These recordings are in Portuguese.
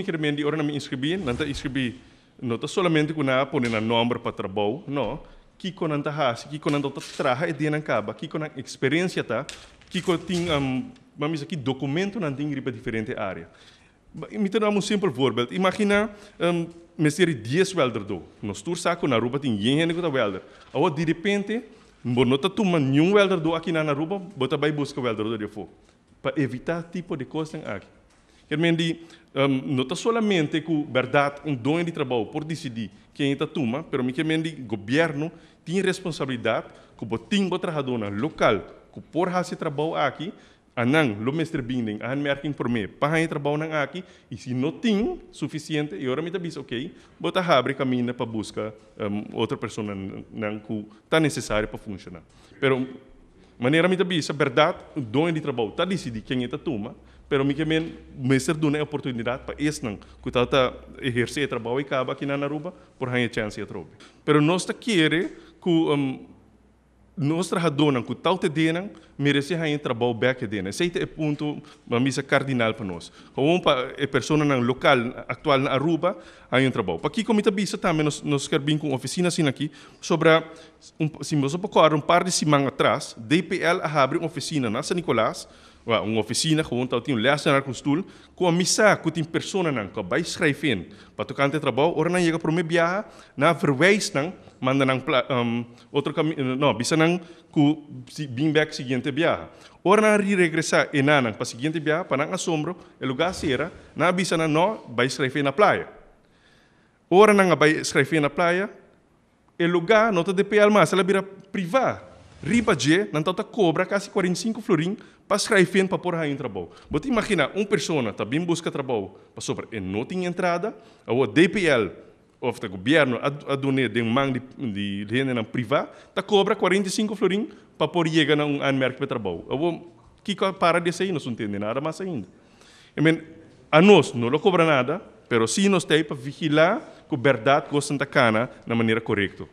micromente ora nami inscribir, nanta inscribir nota solamente kuna poner na número para trabalho, não. Kiko nanta hasi, kiko nanta traha e dia nancaba, kiko na experiência tá, kiko ting um, mamis aqui documento nanta ingripa diferente área. Imitar um simples voorbeeld. Imagina um, meseri 10 welder do. Nos tur saco na ruba ting yen yen kuta welder. Awa de repente, bonota tudo man welder do aqui na na ruba, bota bai busca welder do de fo. Para evitar tipo de coisa aqui. Hermendi, um, não está somente que verdade um dono de trabalho por decidir quem está é toma, mas me hermendi, governo tem responsabilidade que o timbo trabalhador local que por esse trabalho aqui, não lo mestre binding an merking por para pahay trabalho aqui e se não tem suficiente e ora me tabis ok bota abre caminho para buscar um, outra pessoa não que tá necessário para funcionar pero maneira me tabis a verdade o dono de trabalho tá decidir quem está é toma pero mi kemen meser duna oportunidade para esse não que tal tá exercer trabalho e acaba aqui na Aruba por hanya chance trobe pero nós tá querer que um, nós trajadona que tal te denam merece hanya trabalho back dena esse é ponto uma misa cardinal para nós como para a pessoa não local atual na Aruba hanya trabalho para aqui como tá bisa também nós nós quer bin com oficina assim aqui sobre um se você um par de semanas atrás DPL abre uma oficina na São Nicolás un officine gewoon dat een lessenaar kon stoel, kon misa kut in personen aan kan bij schrijven. Wat ook aan het rabouw, or nan je kan bia, na verweis nan, maar dan um, otro camino, eh, no, bisa nan ku bing back siguiente bia. Or ri regresa enana nan pa siguiente bia, pa nan asombro, el lugar sera, na bisa nan no, bij schrijven na playa. orna nan bij schrijven na playa, el lugar, nota de peal mas, ela bira privar. Ribadje, não tanta cobra, quase 45 florim, para escrever para pôr aí em trabalho. Você imagina, uma pessoa está bem busca trabalho, para sobre, e não tem entrada, ou a DPL, ou o governo, a, a de um man de, de renda privada, está cobra 45 florim para pôr chega na um anmerk para trabalho. Ou que para de sair, não se entende nada mais ainda. Eu mean, a nós não cobra nada, mas sim nós temos para vigilar que a verdade gostam da cana na maneira correta.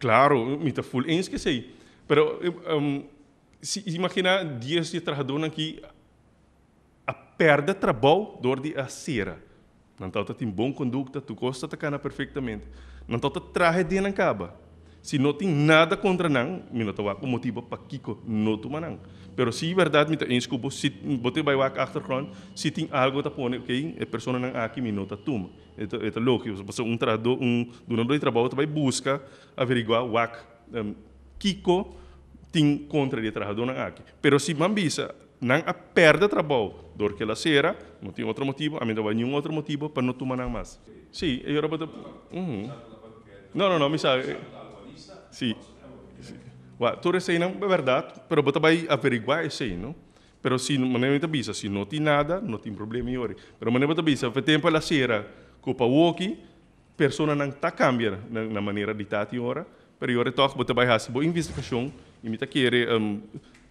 Claro, me está full, é isso que sei. Pero um, si, imagina dias de trabalho que a perda trabalho dor de a cera. Não está tá, tem bom conduta, tu gosta de cana perfeitamente. Não está tá, traje de acaba. Se não tem nada contra não, me não o motivo para Kiko não tu manang. Pero si é verdade me tem tá, desculpa, se bote vai wak achtergrond, se tem algo tá pone, ok, a pessoa não aqui me nota tuma. Eto é, eto é, louco, você um trado um durante o trabalho tu vai busca averiguar wak um, Kiko tem contra de trabalhador na aqui. Pero se mambisa não a perda trabalho, durante a ela não tem outro motivo, a mim não vai nenhum outro motivo para não tomar mais. Sim, eu era para... Não, não, não, me sabe. Sim. Eh, sí. Bueno, tudo isso aí não é verdade, mas você vai averiguar isso aí, não? Mas se não tem visa, se não tem nada, não tem problema melhor. Mas não tem visa, por tempo a será, copa o pessoa não está cambiando na maneira de estar agora, periode toch moet by has bo investigação e mita quere um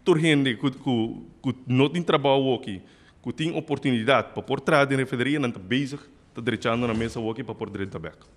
turhende que ku que not in trabalho aqui que tem oportunidade para portar de referência não bezig te derechando na mesa aqui para por direito back